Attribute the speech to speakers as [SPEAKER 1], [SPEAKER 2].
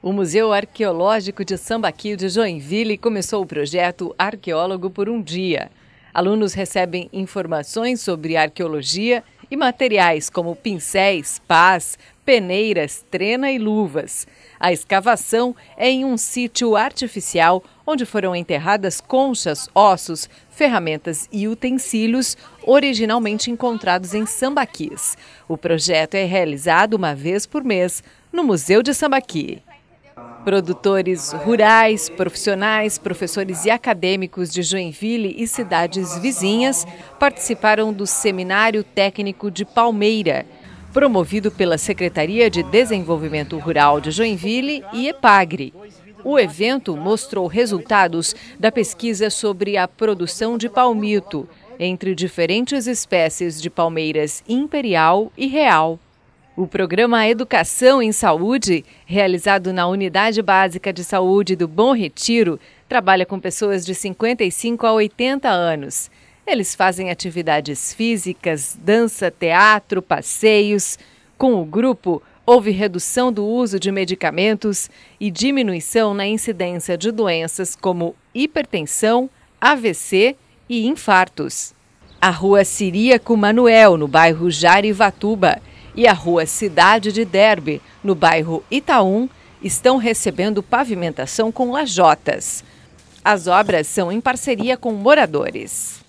[SPEAKER 1] O Museu Arqueológico de Sambaqui de Joinville começou o projeto Arqueólogo por um Dia. Alunos recebem informações sobre arqueologia e materiais como pincéis, pás, peneiras, trena e luvas. A escavação é em um sítio artificial onde foram enterradas conchas, ossos, ferramentas e utensílios originalmente encontrados em Sambaquis. O projeto é realizado uma vez por mês no Museu de Sambaqui. Produtores rurais, profissionais, professores e acadêmicos de Joinville e cidades vizinhas participaram do Seminário Técnico de Palmeira, promovido pela Secretaria de Desenvolvimento Rural de Joinville e EPAGRE. O evento mostrou resultados da pesquisa sobre a produção de palmito entre diferentes espécies de palmeiras imperial e real. O programa Educação em Saúde, realizado na Unidade Básica de Saúde do Bom Retiro, trabalha com pessoas de 55 a 80 anos. Eles fazem atividades físicas, dança, teatro, passeios. Com o grupo, houve redução do uso de medicamentos e diminuição na incidência de doenças como hipertensão, AVC e infartos. A rua Siríaco Manuel, no bairro Jarivatuba e a rua Cidade de Derby, no bairro Itaum, estão recebendo pavimentação com lajotas. As obras são em parceria com moradores.